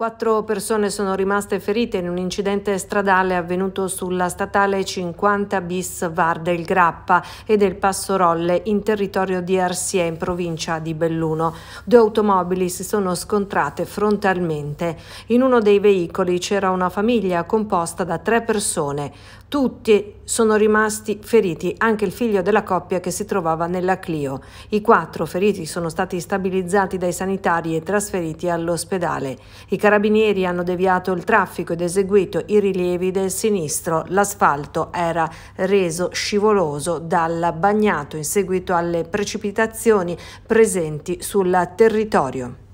Quattro persone sono rimaste ferite in un incidente stradale avvenuto sulla statale 50 bis VAR del Grappa e del Passo Rolle in territorio di Arsia in provincia di Belluno. Due automobili si sono scontrate frontalmente. In uno dei veicoli c'era una famiglia composta da tre persone. Tutti sono rimasti feriti anche il figlio della coppia che si trovava nella Clio. I quattro feriti sono stati stabilizzati dai sanitari e trasferiti all'ospedale. I carabinieri hanno deviato il traffico ed eseguito i rilievi del sinistro. L'asfalto era reso scivoloso dal bagnato in seguito alle precipitazioni presenti sul territorio.